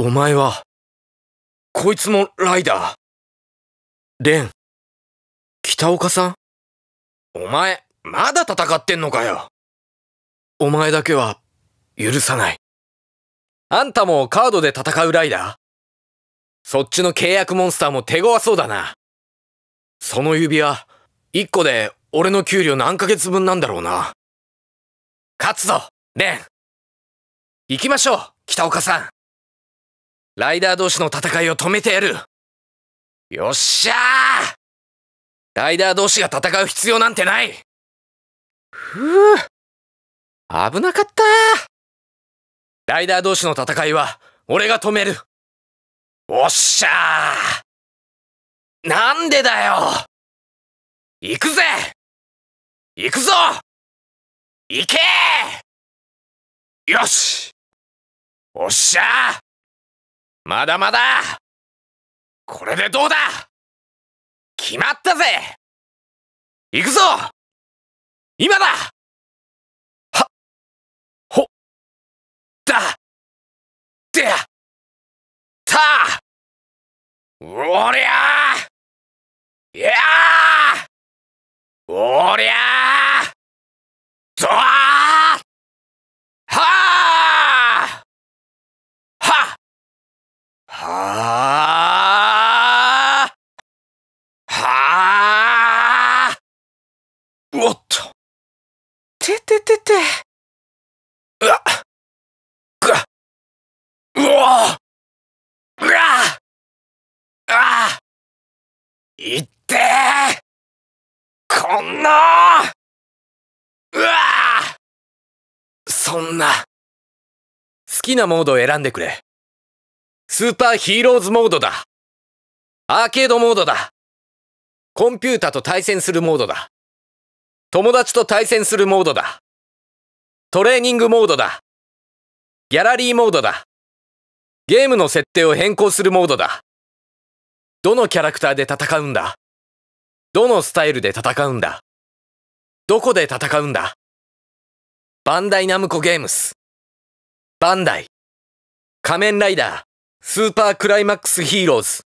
お前は、こいつもライダー。レン、北岡さんお前、まだ戦ってんのかよ。お前だけは、許さない。あんたもカードで戦うライダーそっちの契約モンスターも手強そうだな。その指輪、一個で俺の給料何ヶ月分なんだろうな。勝つぞ、レン行きましょう、北岡さんライダー同士の戦いを止めてやるよっしゃーライダー同士が戦う必要なんてないふぅ、危なかったライダー同士の戦いは俺が止めるおっしゃーなんでだよ行くぜ行くぞ行けよしおっしゃーまだまだこれでどうだ決まったぜ行くぞ今だはほだでたおりゃいやおりゃはあはあおっとててててうわっわうわうわあいってこんなうわそんな好きなモードを選んでくれ。スーパーヒーローズモードだ。アーケードモードだ。コンピュータと対戦するモードだ。友達と対戦するモードだ。トレーニングモードだ。ギャラリーモードだ。ゲームの設定を変更するモードだ。どのキャラクターで戦うんだどのスタイルで戦うんだどこで戦うんだバンダイナムコゲームス。バンダイ。仮面ライダー。スーパークライマックスヒーローズ